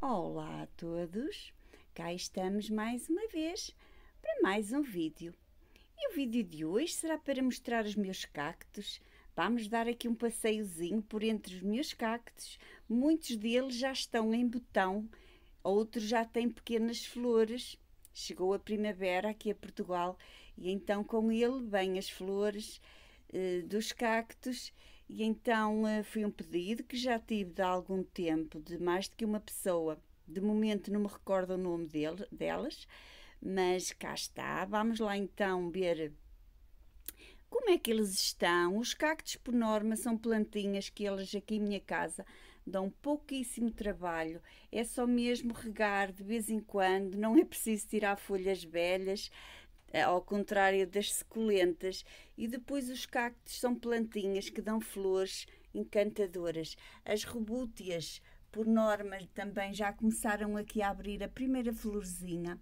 Olá a todos, cá estamos mais uma vez para mais um vídeo. E o vídeo de hoje será para mostrar os meus cactos. Vamos dar aqui um passeiozinho por entre os meus cactos. Muitos deles já estão em botão, outros já têm pequenas flores. Chegou a primavera aqui a Portugal e então com ele vêm as flores eh, dos cactos e então eh, foi um pedido que já tive há algum tempo de mais do que uma pessoa. De momento não me recordo o nome dele, delas, mas cá está. Vamos lá então ver como é que eles estão. Os cactos, por norma, são plantinhas que eles aqui em minha casa dão pouquíssimo trabalho. É só mesmo regar de vez em quando, não é preciso tirar folhas velhas. É, ao contrário das suculentas. E depois os cactos são plantinhas que dão flores encantadoras. As robútias, por norma, também já começaram aqui a abrir a primeira florzinha.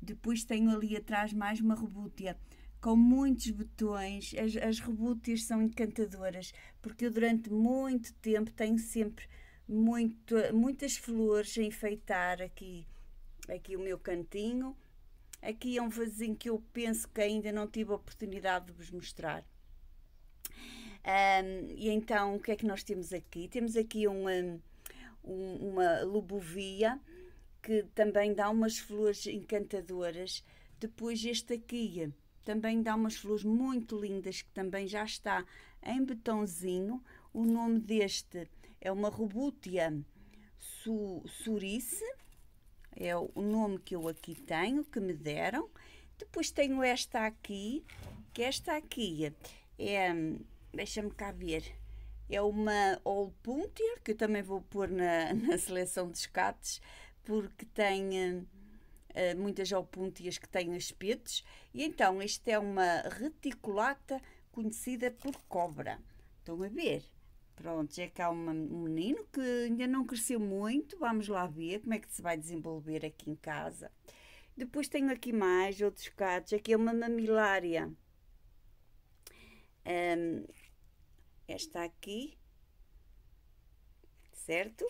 Depois tenho ali atrás mais uma robútia com muitos botões. As, as são encantadoras, porque eu durante muito tempo tenho sempre muito, muitas flores a enfeitar aqui, aqui o meu cantinho. Aqui é um vasinho que eu penso que ainda não tive a oportunidade de vos mostrar. Um, e então, o que é que nós temos aqui? Temos aqui uma, uma lubovia que também dá umas flores encantadoras. Depois, este aqui também dá umas flores muito lindas que também já está em betãozinho. O nome deste é uma Rubútia su, surice é o nome que eu aqui tenho, que me deram. Depois tenho esta aqui, que esta aqui é, deixa-me cá ver, é uma All Punter, que eu também vou pôr na, na seleção de escates, porque tem uh, muitas All que têm espetos. E então, esta é uma reticulata conhecida por cobra. Estão a ver? Pronto, é que há uma, um menino que ainda não cresceu muito, vamos lá ver como é que se vai desenvolver aqui em casa. Depois tenho aqui mais outros casos, aqui é uma mamilária. Um, esta aqui, certo?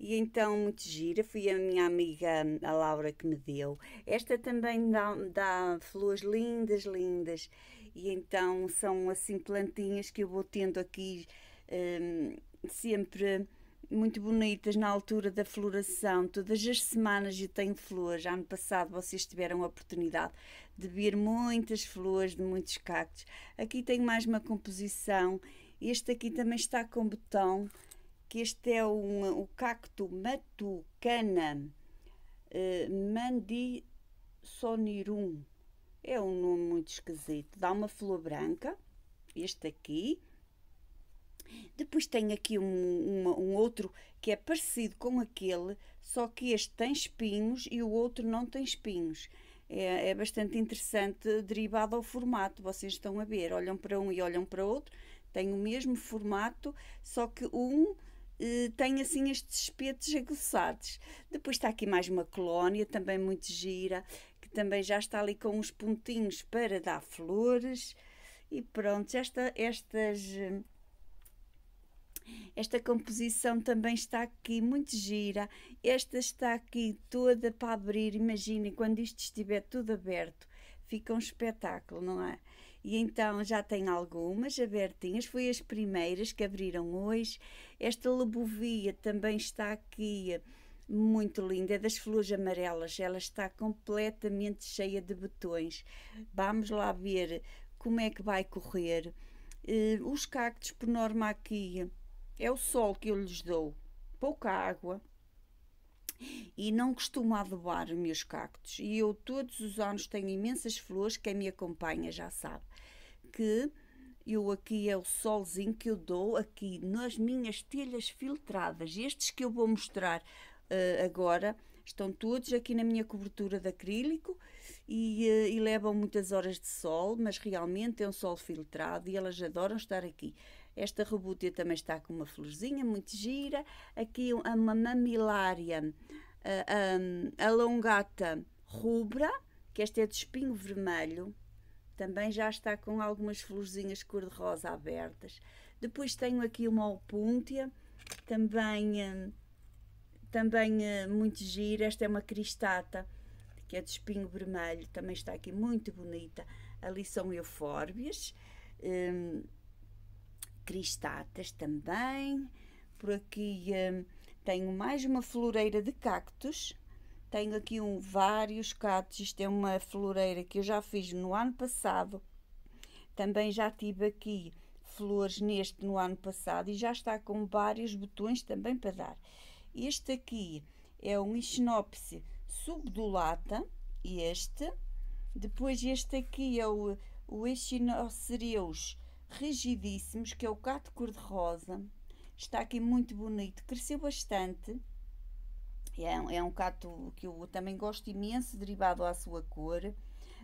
E então, muito gira, foi a minha amiga a Laura que me deu. Esta também dá, dá flores lindas, lindas. E então são assim plantinhas que eu vou tendo aqui Ehm, sempre muito bonitas na altura da floração. Todas as semanas eu tenho flores. Ano passado vocês tiveram a oportunidade de ver muitas flores de muitos cactos. Aqui tenho mais uma composição. Este aqui também está com botão, que este é um, o cacto matucana uh, eh, mandisonirum. É um nome muito esquisito. Dá uma flor branca, este aqui, depois tem aqui um, um outro que é parecido com aquele, só que este tem espinhos e o outro não tem espinhos. É, é, bastante interessante derivado ao formato. Vocês estão a ver, olham para um e olham para outro, tem o mesmo formato, só que um eh, tem assim estes espetos aguçados. Depois está aqui mais uma colónia, também muito gira, que também já está ali com uns pontinhos para dar flores. E pronto, estas eh, esta composição também está aqui muito gira. Esta está aqui toda para abrir. Imaginem, quando isto estiver tudo aberto, fica um espetáculo, não é? E então já tem algumas abertinhas, foi as primeiras que abriram hoje. Esta lebovia também está aqui muito linda, é das flores amarelas, ela está completamente cheia de botões. Vamos lá ver como é que vai correr. Uh, os cactos, por norma, aqui é o sol que eu lhes dou, pouca água e não costumo adubar os meus cactos. E eu todos os anos tenho imensas flores, quem me acompanha já sabe que eu aqui é o solzinho que eu dou aqui nas minhas telhas filtradas. Estes que eu vou mostrar uh, agora estão todos aqui na minha cobertura de acrílico e, uh, e levam muitas horas de sol, mas realmente é um sol filtrado e elas adoram estar aqui. Esta rebútia também está com uma florzinha muito gira. Aqui uma mamilária alongata ah, ah, rubra, que esta é de espinho vermelho. Também já está com algumas florzinhas cor-de-rosa abertas. Depois tenho aqui uma opúntia, também, ah, também muito gira. Esta é uma cristata, que é de espinho vermelho. Também está aqui muito bonita. Ali são eufórbias cristatas também. Por aqui hum, tenho mais uma floreira de cactos. Tenho aqui um, vários cactos. Isto é uma floreira que eu já fiz no ano passado. Também já tive aqui flores neste no ano passado e já está com vários botões também para dar. Este aqui é um Ichinopse subdulata, este. Depois este aqui é o, o Echinocereus rigidíssimos, que é o gato cor-de-rosa. Está aqui muito bonito, cresceu bastante. É, é um cato que eu também gosto imenso, derivado à sua cor.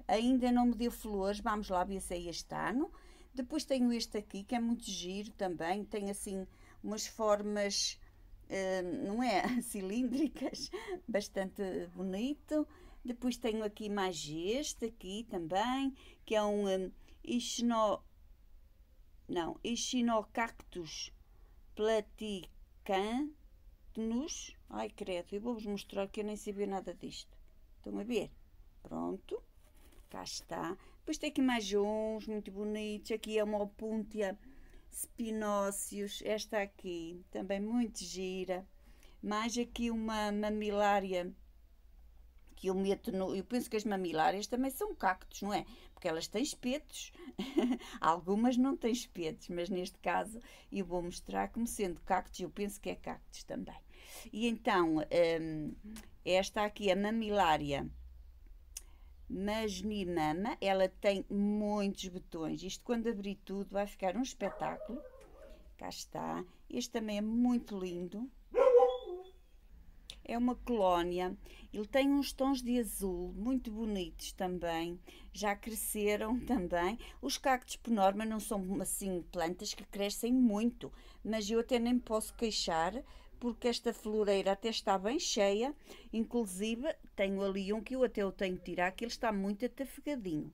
Ainda não me deu flores, vamos lá ver se é este ano. Depois tenho este aqui, que é muito giro também. Tem assim umas formas, uh, não é? Cilíndricas, bastante bonito. Depois tenho aqui mais este aqui também, que é um, um eh, não, Echinocactus platicanus. Ai, credo, eu vou-vos mostrar que eu nem sabia nada disto. Estão a ver? Pronto. Cá está. Depois tem aqui mais uns muito bonitos. Aqui é uma opúntia spinóceos. Esta aqui também muito gira. Mais aqui uma mamilária que eu meto no. Eu penso que as mamilárias também são cactos, não é? Porque elas têm espetos. Algumas não têm espetos, mas neste caso eu vou mostrar como sendo cactos, eu penso que é cactos também. E então, hum, esta aqui, a mamilária magnimama, ela tem muitos botões. Isto, quando abrir tudo, vai ficar um espetáculo. Cá está. Este também é muito lindo é uma colónia. Ele tem uns tons de azul muito bonitos também, já cresceram também. Os cactos, por norma, não são assim plantas que crescem muito, mas eu até nem posso queixar porque esta floreira até está bem cheia, inclusive tenho ali um que eu até o tenho que tirar, que ele está muito atafegadinho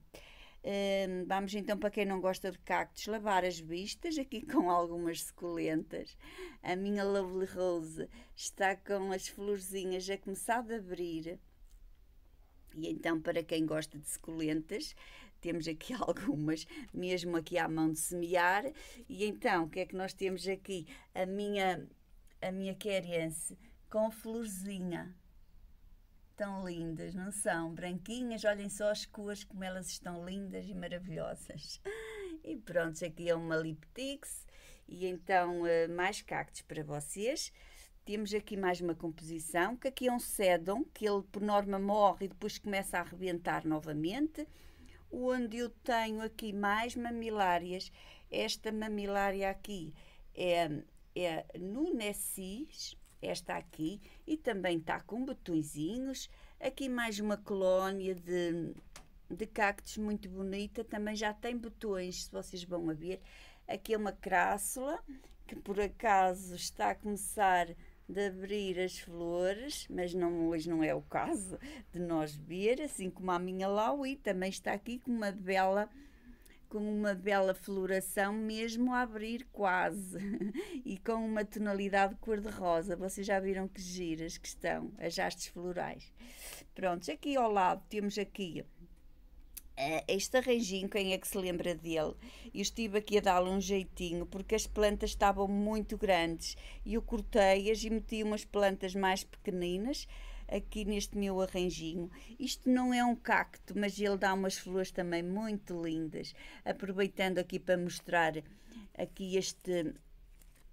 vamos então, para quem não gosta de cactos, lavar as vistas, aqui com algumas suculentas. A minha Lovely Rose está com as florzinhas a começar a abrir. E então, para quem gosta de suculentas, temos aqui algumas, mesmo aqui à mão de semear. E então, o que é que nós temos aqui? A minha, a minha querence com florzinha Tão lindas, não são? Branquinhas, olhem só as cores como elas estão lindas e maravilhosas. E pronto, aqui é uma Liptix e então eh, mais cactos para vocês. Temos aqui mais uma composição, que aqui é um sedum, que ele por norma morre e depois começa a arrebentar novamente. Onde eu tenho aqui mais mamilárias, esta mamilária aqui é, é Nunessis, esta aqui, e também está com botõezinhos. Aqui mais uma colónia de, de cactos muito bonita, também já tem botões, se vocês vão a ver. Aqui é uma crássula, que por acaso está a começar de abrir as flores, mas não, hoje não é o caso de nós ver, assim como a minha Laui também está aqui com uma bela com uma bela floração, mesmo a abrir quase, e com uma tonalidade cor-de-rosa. Vocês já viram que giras que estão as hastes florais. Prontos, aqui ao lado temos aqui uh, este arranjinho, quem é que se lembra dele? Eu estive aqui a dar-lhe um jeitinho, porque as plantas estavam muito grandes, e eu cortei-as e meti umas plantas mais pequeninas, aqui neste meu arranjinho. Isto não é um cacto, mas ele dá umas flores também muito lindas. Aproveitando aqui para mostrar aqui este,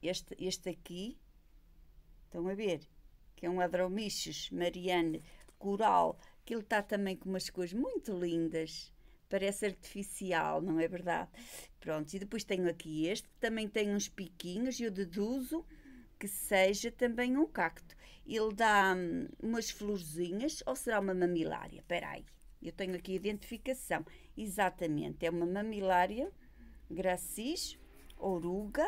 este, este aqui. Estão a ver? Que é um Adromichos Mariane Coral, que ele está também com umas cores muito lindas parece artificial, não é verdade? Pronto, e depois tenho aqui este, que também tem uns piquinhos, eu deduzo que seja também um cacto. Ele dá hum, umas florzinhas ou será uma mamilária? Espera aí, eu tenho aqui a identificação. Exatamente, é uma mamilária gracis, oruga.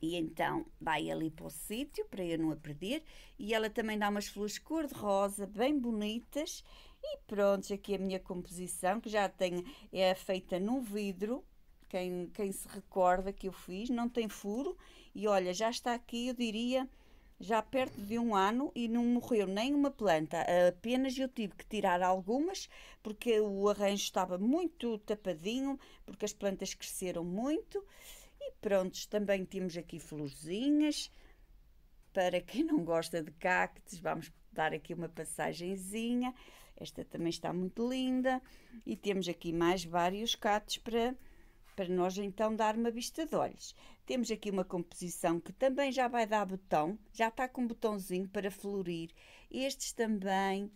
E então vai ali para o sítio, para eu não a perder. E ela também dá umas flores cor-de-rosa, bem bonitas. E pronto, aqui a minha composição, que já tem, é feita num vidro quem, quem se recorda que eu fiz, não tem furo e olha, já está aqui, eu diria, já perto de um ano e não morreu nem uma planta. Apenas eu tive que tirar algumas porque o arranjo estava muito tapadinho, porque as plantas cresceram muito. E prontos, também temos aqui florzinhas. Para quem não gosta de cactos, vamos dar aqui uma passagenzinha. Esta também está muito linda. E temos aqui mais vários cactos para para nós então dar uma vista de olhos. Temos aqui uma composição que também já vai dar botão, já está com um botãozinho para florir. Estes também,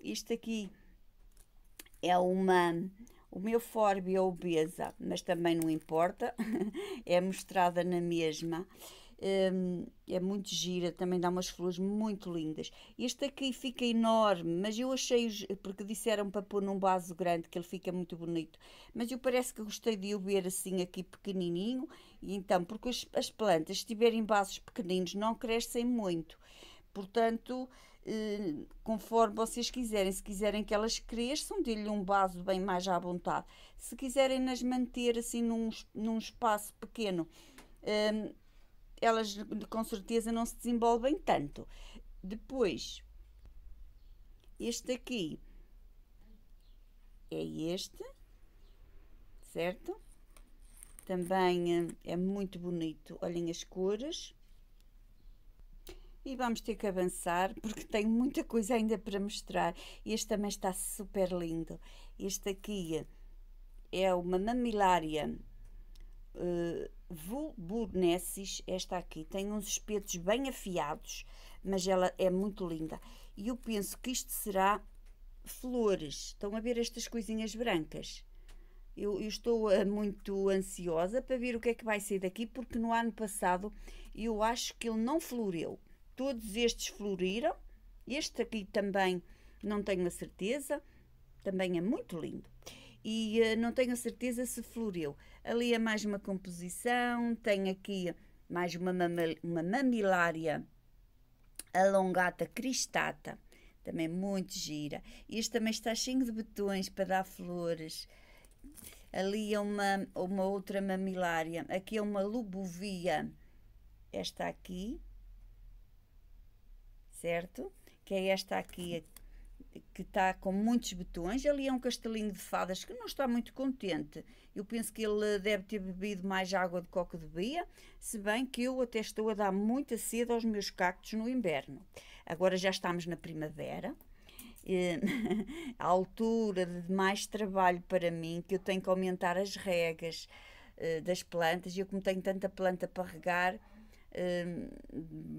isto aqui é uma, o meu fórbio é obesa, mas também não importa, é mostrada na mesma. Hum, é muito gira, também dá umas flores muito lindas. Este aqui fica enorme, mas eu achei, porque disseram para pôr num vaso grande, que ele fica muito bonito, mas eu parece que gostei de o ver assim aqui pequenininho, e então, porque as, as plantas, se tiverem vasos pequeninos, não crescem muito. Portanto, hum, conforme vocês quiserem. Se quiserem que elas cresçam, dê-lhe um vaso bem mais à vontade. Se quiserem nas manter assim num, num espaço pequeno, hum, elas com certeza não se desenvolvem tanto. Depois, este aqui é este, certo? Também eh, é muito bonito. Olhem as cores. E vamos ter que avançar porque tenho muita coisa ainda para mostrar. Este também está super lindo. Este aqui é uma mamilária uh, Vulburnesis esta aqui, tem uns espetos bem afiados, mas ela é muito linda. E eu penso que isto será flores. Estão a ver estas coisinhas brancas? Eu, eu estou eh, muito ansiosa para ver o que é que vai sair daqui, porque no ano passado eu acho que ele não floreu. Todos estes floriram. Este aqui também não tenho a certeza. Também é muito lindo e uh, não tenho certeza se floriu. Ali é mais uma composição, tem aqui mais uma, mamil uma mamilária alongata cristata, também é muito gira. Este também está cheio de botões para dar flores. Ali é uma, uma outra mamilária. Aqui é uma lubovia. Esta aqui. Certo? Que é esta aqui, que está com muitos betões, Ali é um castelinho de fadas que não está muito contente. Eu penso que ele deve ter bebido mais água de coco de bebia, se bem que eu até estou a dar muita sede aos meus cactos no inverno. Agora já estamos na primavera. a altura de mais trabalho para mim, que eu tenho que aumentar as regas eh, das plantas, e eu como tenho tanta planta para regar,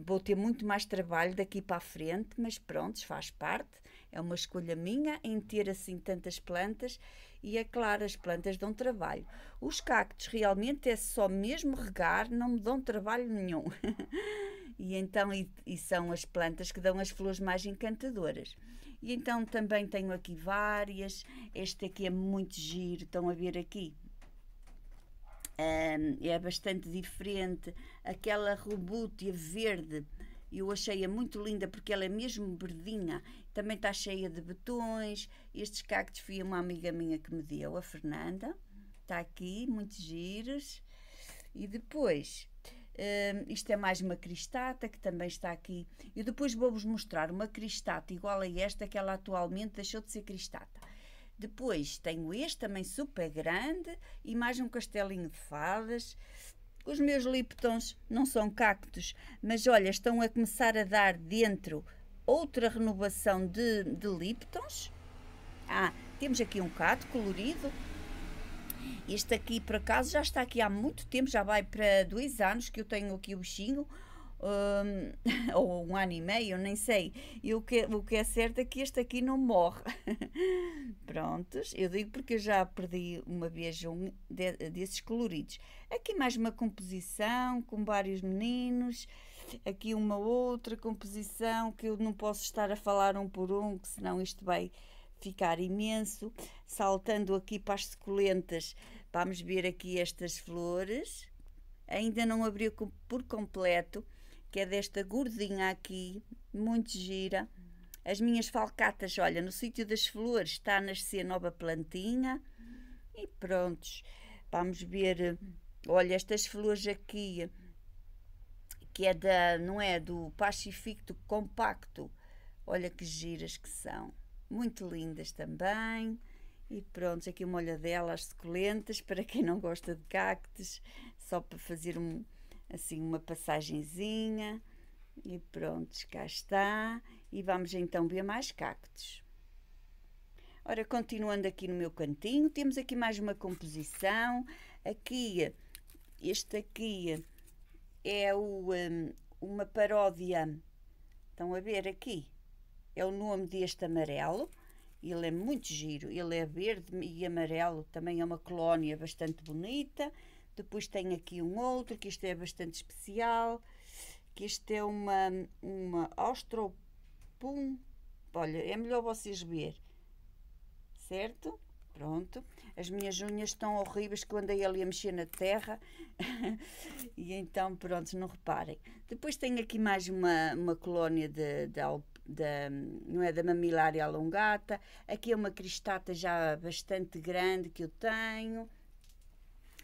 vou ter muito mais trabalho daqui para a frente, mas pronto, faz parte. É uma escolha minha em ter assim tantas plantas e é claro, as plantas dão trabalho. Os cactos realmente é só mesmo regar, não me dão trabalho nenhum. e então e, e são as plantas que dão as flores mais encantadoras. E então também tenho aqui várias. Este aqui é muito giro, estão a ver aqui, é bastante diferente. Aquela robútia verde, eu achei-a muito linda porque ela é mesmo verdinha. Também está cheia de botões. Estes cactos foi uma amiga minha que me deu, a Fernanda. Está aqui, muitos giros. E depois, um, isto é mais uma cristata que também está aqui. E depois vou-vos mostrar uma cristata igual a esta que ela atualmente deixou de ser cristata. Depois tenho este também super grande e mais um castelinho de fadas. Os meus liptons não são cactos, mas olha, estão a começar a dar dentro outra renovação de, de liptons. Ah, temos aqui um cato colorido. Este aqui, por acaso, já está aqui há muito tempo, já vai para dois anos que eu tenho aqui o bichinho um, ou um ano e meio, nem sei. E o que, o que é certo é que este aqui não morre. Prontos, eu digo porque eu já perdi uma vez um de, desses coloridos. Aqui mais uma composição com vários meninos. Aqui uma outra composição que eu não posso estar a falar um por um, que senão isto vai ficar imenso. Saltando aqui para as suculentas, vamos ver aqui estas flores. Ainda não abriu por completo, que é desta gordinha aqui, muito gira. As minhas falcatas, olha, no sítio das flores está a nascer nova plantinha. E prontos, vamos ver. Olha, estas flores aqui, que é da, não é, do Pacifico Compacto. Olha que giras que são. Muito lindas também. E pronto, aqui uma olhadela as suculentas, para quem não gosta de cactos, só para fazer um, assim uma passagenzinha e pronto, cá está. E vamos então ver mais cactos. Ora, continuando aqui no meu cantinho, temos aqui mais uma composição. Aqui, este aqui é o, um, uma paródia. Estão a ver aqui? É o nome deste amarelo. Ele é muito giro. Ele é verde e amarelo. Também é uma colónia bastante bonita. Depois tem aqui um outro, que este é bastante especial, que este é uma, uma Austropum. Olha, é melhor vocês ver. Certo? Pronto. As minhas unhas estão horríveis que eu andei ali a mexer na terra. e então, pronto, não reparem. Depois tem aqui mais uma, uma colónia de, de da, não é, da mamilária alongata. Aqui é uma cristata já bastante grande que eu tenho.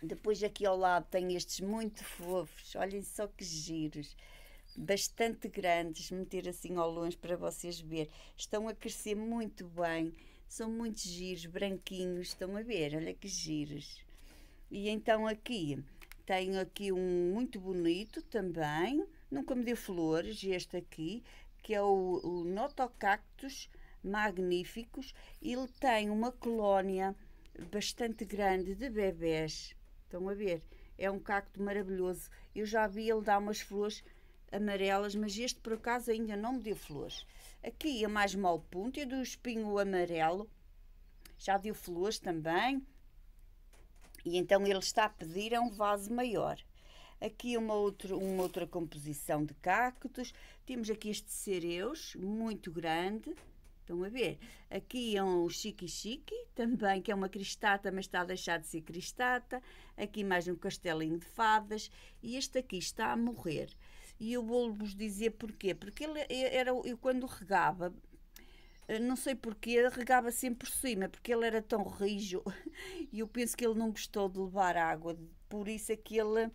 Depois aqui ao lado tem estes muito fofos, olhem só que giros, bastante grandes, meter assim ao longe para vocês ver. Estão a crescer muito bem, são muitos giros, branquinhos, estão a ver, olha que giros. E então aqui tenho aqui um muito bonito também, nunca me deu flores, este aqui, que é o, o Notocactus magníficos. Ele tem uma colónia bastante grande de bebés Estão a ver? É um cacto maravilhoso. Eu já vi ele dar umas flores amarelas, mas este por acaso ainda não me deu flores. Aqui a é mais mal ponto é do espinho amarelo. Já deu flores também. E então ele está a pedir a um vaso maior. Aqui é uma outra, uma outra composição de cactos. Temos aqui este cereus, muito grande. Estão a ver? Aqui é um chique-chique, também, que é uma cristata, mas está a deixar de ser cristata. Aqui mais um castelinho de fadas. E este aqui está a morrer. E eu vou-vos dizer porquê. Porque ele é, era, eu quando regava, eh, não sei porquê, regava sempre por cima, porque ele era tão rijo. E eu penso que ele não gostou de levar água. Por isso é que ele,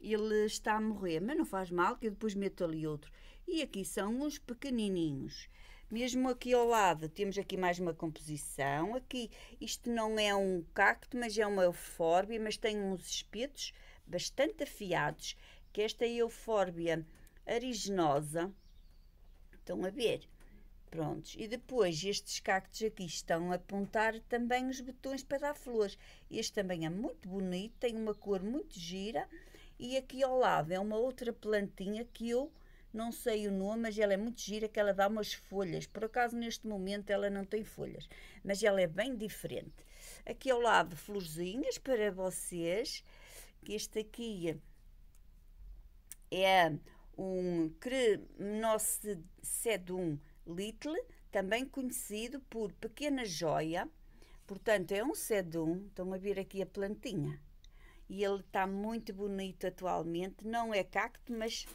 ele está a morrer. Mas não faz mal, que eu depois meto ali outro. E aqui são uns pequenininhos. Mesmo aqui ao lado temos aqui mais uma composição. Aqui isto não é um cacto, mas é uma eufórbia, mas tem uns espetos bastante afiados, que esta eufórbia arigenosa Estão a ver? Prontos. E depois estes cactos aqui estão a apontar também os botões para dar flores. Este também é muito bonito, tem uma cor muito gira. E aqui ao lado é uma outra plantinha que eu não sei o nome, mas ela é muito gira, que ela dá umas folhas. Por acaso, neste momento, ela não tem folhas, mas ela é bem diferente. Aqui ao lado, florzinhas para vocês, que este aqui é um Cremnoce Sedum Little, também conhecido por Pequena Joia. Portanto, é um sedum, estão a ver aqui a plantinha. E ele está muito bonito atualmente, não é cacto, mas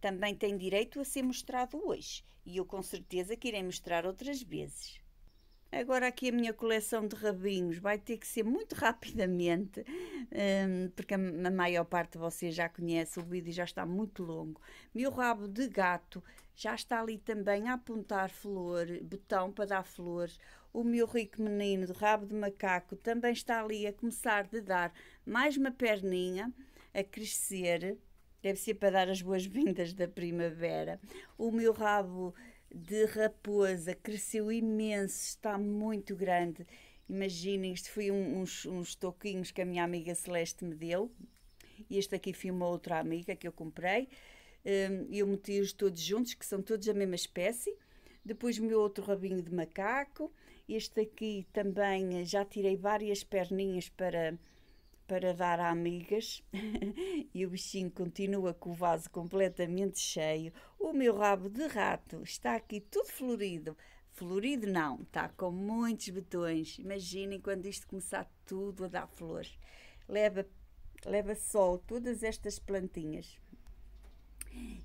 também tem direito a ser mostrado hoje e eu com certeza que irei mostrar outras vezes. Agora aqui a minha coleção de rabinhos vai ter que ser muito rapidamente, hum, porque a maior parte de vocês já conhece, o vídeo já está muito longo. Meu rabo de gato já está ali também a apontar flor, botão para dar flores. O meu rico menino de rabo de macaco também está ali a começar de dar mais uma perninha a crescer Deve ser para dar as boas-vindas da primavera. O meu rabo de raposa cresceu imenso, está muito grande. Imaginem, isto foi um, uns, uns toquinhos que a minha amiga Celeste me deu. E este aqui foi uma outra amiga que eu comprei. Hum, eu meti-os todos juntos, que são todos a mesma espécie. Depois o meu outro rabinho de macaco. Este aqui também eh, já tirei várias perninhas para para dar a amigas e o bichinho continua com o vaso completamente cheio. O meu rabo de rato está aqui tudo florido. Florido não, está com muitos botões. Imaginem quando isto começar tudo a dar flores. Leva, leva sol todas estas plantinhas.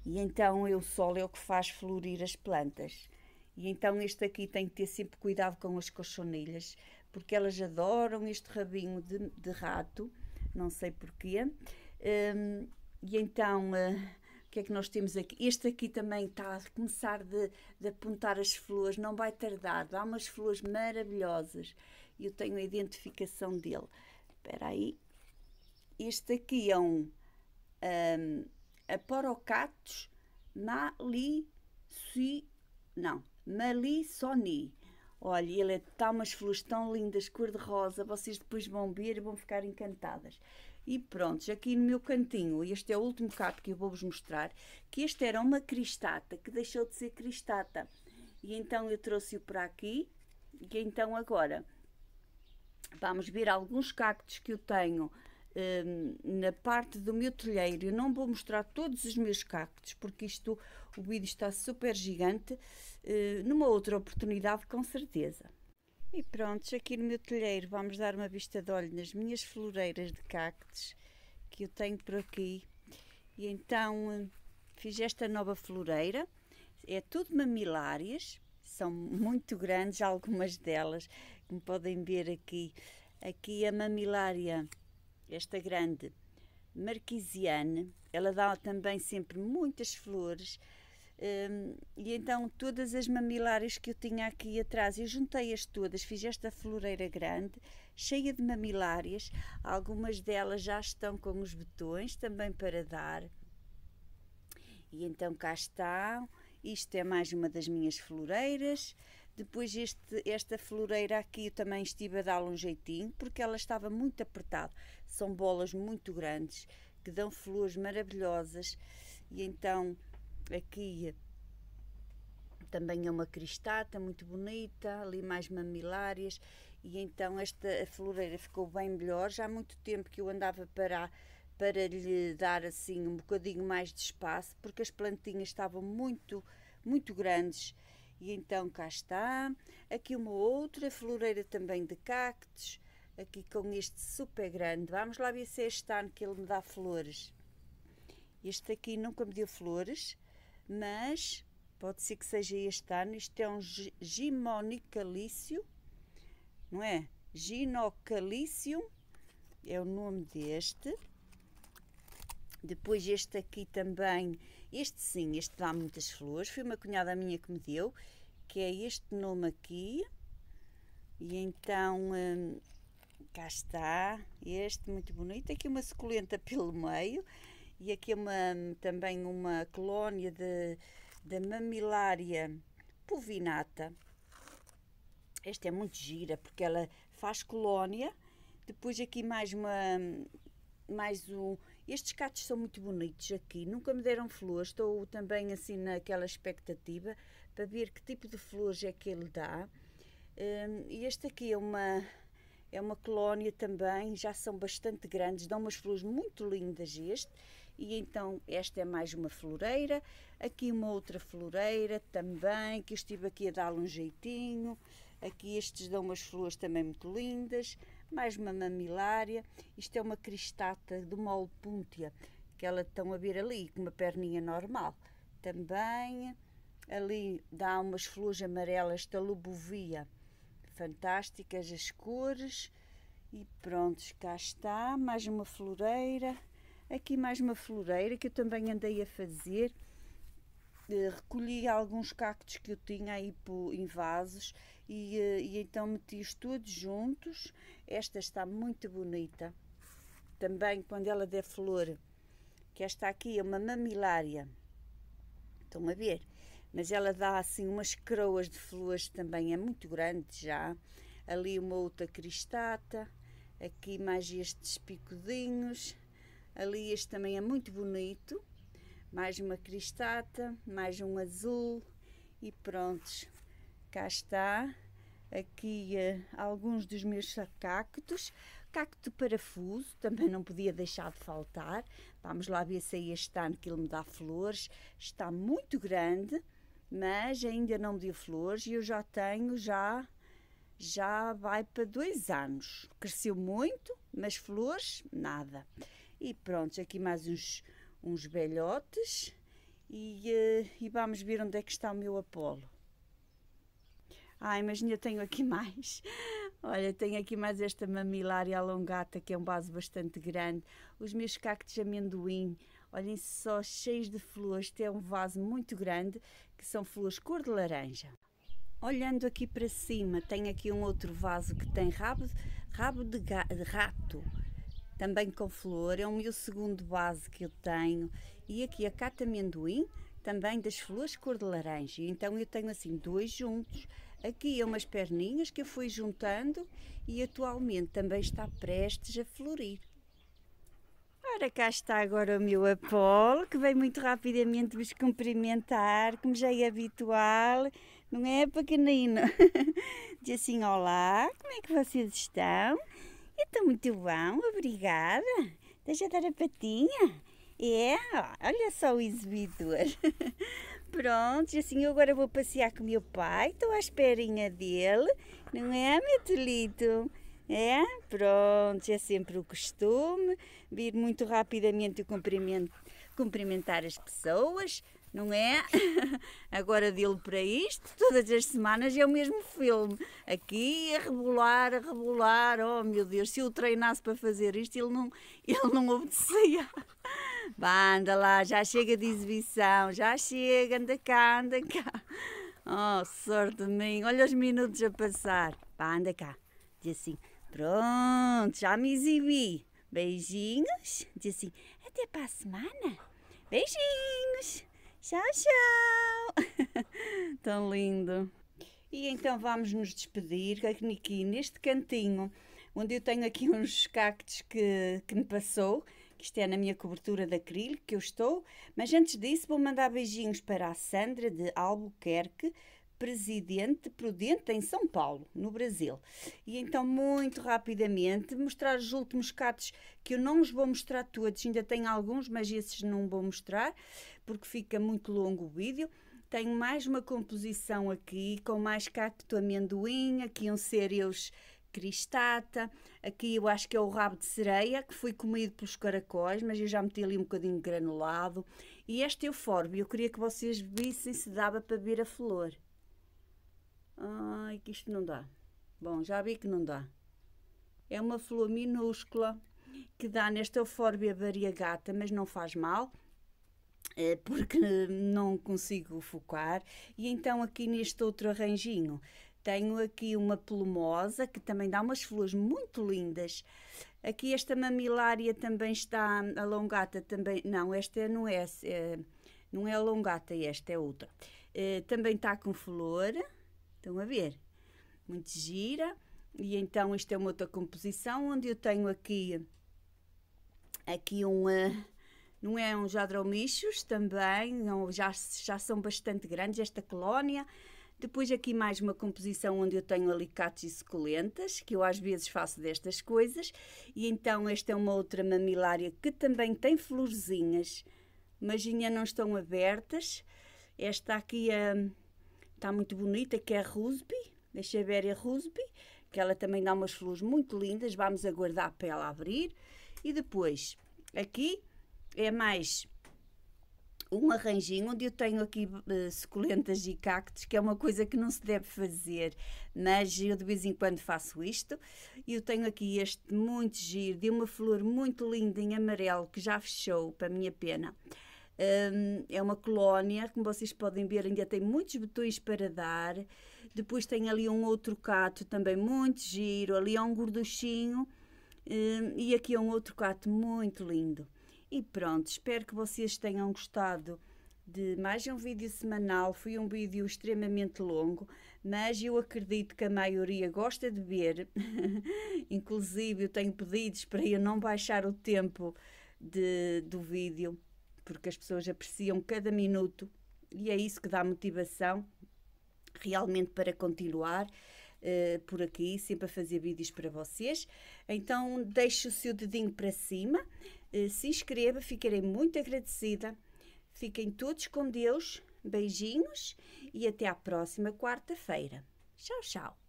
E então o sol é o que faz florir as plantas. E então este aqui tem que ter sempre cuidado com as cochonilhas porque elas adoram este rabinho de, de rato, não sei porquê. Um, e então, uh, o que é que nós temos aqui? Este aqui também está a começar de, de apontar as flores, não vai tardar, Há umas flores maravilhosas. Eu tenho a identificação dele. Espera aí. Este aqui é um, um Aporocatus mali, si, não, malisoni. Olha, ele está é, umas flores tão lindas, cor-de-rosa, vocês depois vão ver e vão ficar encantadas. E pronto, aqui no meu cantinho, este é o último capo que eu vou-vos mostrar, que este era uma cristata, que deixou de ser cristata. E então eu trouxe-o para aqui, e então agora vamos ver alguns cactos que eu tenho hum, na parte do meu telheiro. Eu não vou mostrar todos os meus cactos, porque isto o vídeo está super gigante, eh, numa outra oportunidade com certeza. E pronto, aqui no meu telheiro vamos dar uma vista de olho nas minhas floreiras de cactos que eu tenho por aqui. E então eh, fiz esta nova floreira, é tudo mamilárias, são muito grandes algumas delas, como podem ver aqui. Aqui a mamilária, esta grande marquisiane, ela dá também sempre muitas flores, um, e então todas as mamilárias que eu tinha aqui atrás, eu juntei-as todas, fiz esta floreira grande, cheia de mamilárias. Algumas delas já estão com os botões também para dar. E então cá está. Isto é mais uma das minhas floreiras. Depois este, esta floreira aqui eu também estive a dar-lhe um jeitinho, porque ela estava muito apertada. São bolas muito grandes, que dão flores maravilhosas. E então Aqui é também é uma cristata muito bonita, ali mais mamilárias, e então esta floreira ficou bem melhor. Já há muito tempo que eu andava para, para lhe dar assim um bocadinho mais de espaço, porque as plantinhas estavam muito, muito grandes. E então cá está. Aqui uma outra floreira também de cactos, aqui com este super grande. Vamos lá ver se é este ano que ele me dá flores. Este aqui nunca me deu flores mas pode ser que seja este ano. Isto é um gimonicalício, não é? Ginocalício é o nome deste. Depois este aqui também, este sim, este dá muitas flores. Foi uma cunhada minha que me deu, que é este nome aqui. E então, hum, cá está, este muito bonito. Aqui uma suculenta pelo meio e aqui é uma, também uma colónia de, de mamilária povinata. Esta é muito gira porque ela faz colónia. Depois aqui mais uma mais um estes catos são muito bonitos aqui. Nunca me deram flores. Estou também assim naquela expectativa para ver que tipo de flores é que ele dá. Hum, e este aqui é uma é uma colónia também. Já são bastante grandes. Dão umas flores muito lindas este e então esta é mais uma floreira, aqui uma outra floreira também, que eu estive aqui a dar um jeitinho, aqui estes dão umas flores também muito lindas, mais uma mamilária, isto é uma cristata de uma que ela estão a ver ali, com uma perninha normal, também, ali dá umas flores amarelas da lobovia fantásticas as cores, e pronto, cá está, mais uma floreira, Aqui mais uma floreira que eu também andei a fazer. Eh, recolhi alguns cactos que eu tinha aí em vasos e, eh, e então meti-os todos juntos. Esta está muito bonita. Também quando ela der flor, que esta aqui é uma mamilária. Estão a ver? Mas ela dá assim umas croas de flores também, é muito grande já. Ali uma outra cristata, aqui mais estes picudinhos Ali este também é muito bonito. Mais uma cristata, mais um azul e prontos. Cá está. Aqui eh, alguns dos meus cactos. Cacto parafuso, também não podia deixar de faltar. Vamos lá ver se aí este ano que ele me dá flores. Está muito grande, mas ainda não me deu flores e eu já tenho já já vai para dois anos. Cresceu muito, mas flores, nada. E pronto, aqui mais uns, uns belhotes. E, eh, e vamos ver onde é que está o meu Apolo. Ai, mas ainda tenho aqui mais. Olha, tenho aqui mais esta mamilária alongata, que é um vaso bastante grande. Os meus cactos de amendoim, olhem só, cheios de flores. Este é um vaso muito grande, que são flores cor de laranja. Olhando aqui para cima, tenho aqui um outro vaso que tem rabo, rabo de, ga, de rato também com flor, é o meu segundo base que eu tenho. E aqui a cata amendoim, também das flores cor de laranja. Então eu tenho assim dois juntos. Aqui é umas perninhas que eu fui juntando e atualmente também está prestes a florir. Ora, cá está agora o meu Apolo, que vem muito rapidamente vos cumprimentar, como já é habitual, não é, pequenino? Diz assim: Olá, como é que vocês estão? Está então, muito bom, obrigada. Deixa eu dar a patinha. É, olha só o exibidor. Pronto, assim eu agora vou passear com o meu pai. Estou à esperinha dele, não é, Metelito? É, pronto, é sempre o costume vir muito rapidamente cumprimentar as pessoas não é? Agora dele para isto, todas as semanas é o mesmo filme. Aqui a rebolar, a rebolar. Oh meu Deus, se eu treinasse para fazer isto, ele não, ele não obedecia. Vá, anda lá, já chega de exibição, já chega, anda cá, anda cá. Oh, sorte de mim, olha os minutos a passar. Vá, anda cá. Diz assim: pronto, já me exibi. Beijinhos. Diz assim: até para a semana. Beijinhos. Tchau, tchau! Tão lindo! E então vamos nos despedir aqui neste cantinho, onde eu tenho aqui uns cactos que, que me passou, que isto é na minha cobertura de acrílico que eu estou, mas antes disso vou mandar beijinhos para a Sandra de Albuquerque, presidente prudente em São Paulo, no Brasil. E então, muito rapidamente, mostrar os últimos cactos que eu não os vou mostrar todos, ainda tenho alguns, mas esses não vou mostrar porque fica muito longo o vídeo. Tenho mais uma composição aqui com mais cacto amendoim, aqui um cereus cristata, aqui eu acho que é o rabo de sereia, que foi comido pelos caracóis, mas eu já meti ali um bocadinho granulado. E este eufórbio, eu queria que vocês vissem se dava para ver a flor. Ai, que isto não dá. Bom, já vi que não dá. É uma flor minúscula que dá nesta eufórbia variegata, mas não faz mal, eh, porque não consigo focar. E então aqui neste outro arranjinho tenho aqui uma plumosa, que também dá umas flores muito lindas. Aqui esta mamilária também está alongata, também, não, esta não é, é não é alongata, esta é outra. Eh, também está com flor, Estão a ver? Muito gira. E então isto é uma outra composição onde eu tenho aqui aqui um eh, não é um jadromichos também, já, já são bastante grandes esta colónia. Depois aqui mais uma composição onde eu tenho alicates e suculentas, que eu às vezes faço destas coisas. E então esta é uma outra mamilária que também tem florzinhas, mas ainda não estão abertas. Esta aqui é está muito bonita, que é Rusby, da Xaveria Rusby, que ela também dá umas flores muito lindas. Vamos aguardar para ela abrir. E depois, aqui é mais um arranjinho onde eu tenho aqui uh, suculentas e cactos, que é uma coisa que não se deve fazer, mas eu de vez em quando faço isto. e Eu tenho aqui este muito giro, de uma flor muito linda em amarelo que já fechou, para minha pena. Um, é uma colónia, como vocês podem ver, ainda tem muitos botões para dar. Depois tem ali um outro cato também muito giro, ali é um gorduchinho. Um, e aqui é um outro cato muito lindo. E pronto, espero que vocês tenham gostado de mais um vídeo semanal. Foi um vídeo extremamente longo, mas eu acredito que a maioria gosta de ver. Inclusive, eu tenho pedidos para eu não baixar o tempo de, do vídeo porque as pessoas apreciam cada minuto e é isso que dá motivação realmente para continuar uh, por aqui, sempre a fazer vídeos para vocês. Então, deixe o seu dedinho para cima, uh, se inscreva, ficarei muito agradecida. Fiquem todos com Deus, beijinhos e até à próxima quarta-feira. Tchau, tchau!